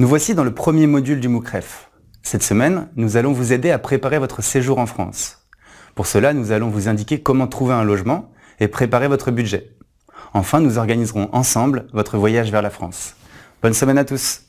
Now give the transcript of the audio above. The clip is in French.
Nous voici dans le premier module du MOOCREF. Cette semaine, nous allons vous aider à préparer votre séjour en France. Pour cela, nous allons vous indiquer comment trouver un logement et préparer votre budget. Enfin, nous organiserons ensemble votre voyage vers la France. Bonne semaine à tous